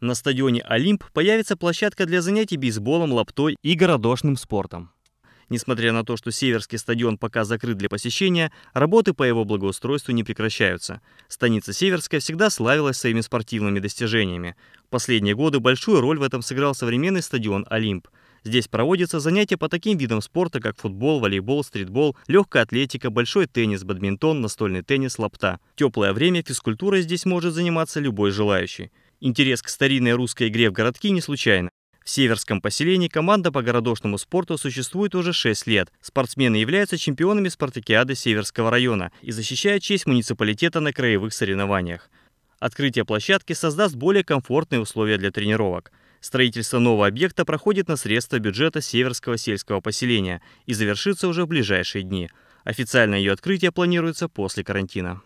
На стадионе «Олимп» появится площадка для занятий бейсболом, лаптой и городошным спортом. Несмотря на то, что Северский стадион пока закрыт для посещения, работы по его благоустройству не прекращаются. Станица Северская всегда славилась своими спортивными достижениями. В последние годы большую роль в этом сыграл современный стадион «Олимп». Здесь проводятся занятия по таким видам спорта, как футбол, волейбол, стритбол, легкая атлетика, большой теннис, бадминтон, настольный теннис, лапта. В теплое время физкультурой здесь может заниматься любой желающий. Интерес к старинной русской игре в городки не случайно. В Северском поселении команда по городошному спорту существует уже 6 лет. Спортсмены являются чемпионами спартакиады Северского района и защищают честь муниципалитета на краевых соревнованиях. Открытие площадки создаст более комфортные условия для тренировок. Строительство нового объекта проходит на средства бюджета Северского сельского поселения и завершится уже в ближайшие дни. Официальное ее открытие планируется после карантина.